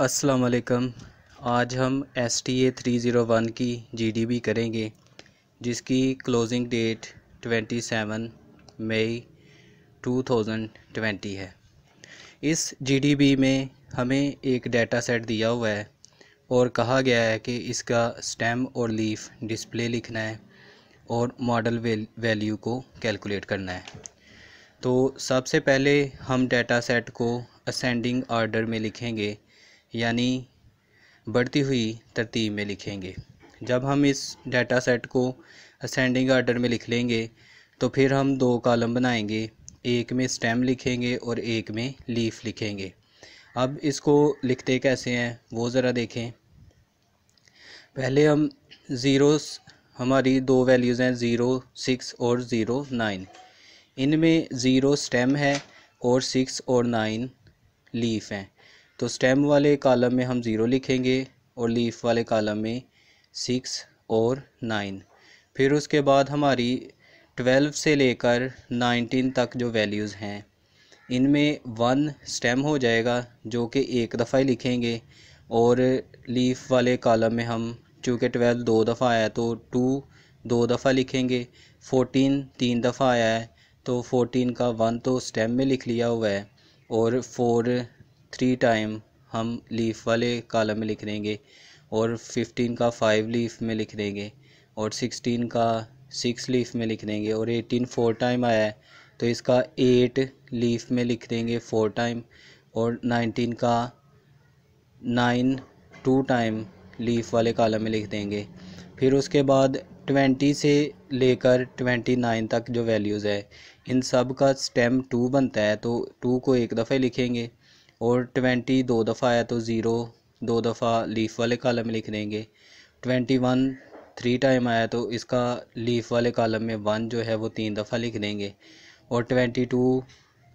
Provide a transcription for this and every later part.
अस्सलाम वालेकुम आज हम S T A three zero one की जी डी बी करेंगे जिसकी closing date twenty seven May two thousand twenty है इस जी डी बी में हमें एक डाटा सेट दिया हुआ है और कहा गया है कि इसका स्टेम और लीफ डिस्प्ले लिखना है और मॉडल वैल्यू को कैलकुलेट करना है तो सबसे पहले हम डाटा सेट को असेंडिंग ऑर्डर में लिखेंगे यानी बढ़ती हुई तरतीब में लिखेंगे जब हम इस डाटा सेट को असेंडिंग आर्डर में लिख लेंगे तो फिर हम दो कॉलम बनाएंगे एक में स्टेम लिखेंगे और एक में लीफ लिखेंगे अब इसको लिखते कैसे हैं वो ज़रा देखें पहले हम ज़ीरो हमारी दो वैल्यूज़ हैं ज़ीरो सिक्स और ज़ीरो नाइन इनमें ज़ीरो स्टेम है और सिक्स और नाइन लीफ हैं तो स्टेम वाले कॉलम में हम ज़ीरो लिखेंगे और लीफ वाले कॉलम में सिक्स और नाइन फिर उसके बाद हमारी ट्वेल्व से लेकर नाइनटीन तक जो वैल्यूज़ हैं इनमें वन स्टेम हो जाएगा जो कि एक दफ़ा ही लिखेंगे और लीफ वाले कॉलम में हम चूँकि ट्वेल्व दो दफ़ा आया है तो टू दो दफ़ा लिखेंगे फ़ोटीन तीन दफ़ा आया है तो फ़ोटीन का वन तो स्टेम में लिख लिया हुआ है और फोर थ्री टाइम हम लीफ वाले कॉलम में लिख देंगे और फिफ्टीन का फाइव लीफ में लिख देंगे और सिक्सटीन का सिक्स लीफ में लिख देंगे और एटीन फोर टाइम आया है तो इसका एट लीफ में लिख देंगे फोर टाइम और नाइनटीन का नाइन टू टाइम लीफ वाले कॉलम में लिख देंगे फिर उसके बाद ट्वेंटी से लेकर ट्वेंटी नाइन तक जो वैल्यूज़ है इन सब का स्टेम टू बनता है तो टू को एक दफ़े लिखेंगे और ट्वेंटी दो दफ़ा आया तो ज़ीरो दो दफ़ा लीफ वाले कॉलम में लिख देंगे ट्वेंटी वन थ्री टाइम आया तो इसका लीफ वाले कॉलम में वन जो है वो तीन दफ़ा लिख देंगे और ट्वेंटी टू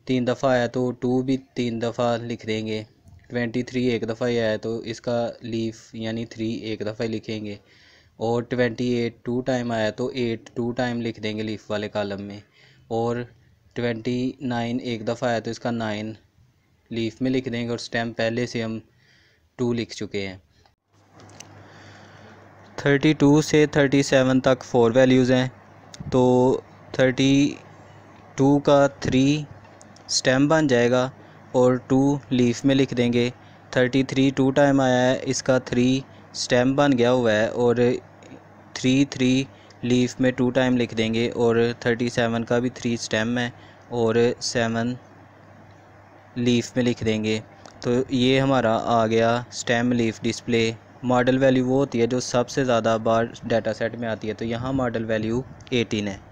तीन दफ़ा आया तो टू भी तीन दफ़ा लिख देंगे ट्वेंटी थ्री एक दफ़ा ही आया तो इसका लीफ यानी थ्री एक दफ़ा ही लिखेंगे और ट्वेंटी एट टू टाइम आया तो एट टू टाइम लिख देंगे लीफ वाले कॉलम में और ट्वेंटी नाइन एक दफ़ा आया तो इसका नाइन लीफ में लिख देंगे और स्टेम पहले से हम टू लिख चुके हैं थर्टी टू से थर्टी सेवन तक फोर वैल्यूज़ हैं तो थर्टी टू का थ्री स्टेम बन जाएगा और टू लीफ में लिख देंगे थर्टी थ्री टू टाइम आया है इसका थ्री स्टेम बन गया हुआ है और थ्री थ्री लीफ में टू टाइम लिख देंगे और थर्टी सेवन का भी थ्री स्टेम है और सेवन लीफ में लिख देंगे तो ये हमारा आ गया stem leaf display model value वो होती है जो सबसे ज़्यादा बार डाटा सेट में आती है तो यहाँ मॉडल वैल्यू 18 है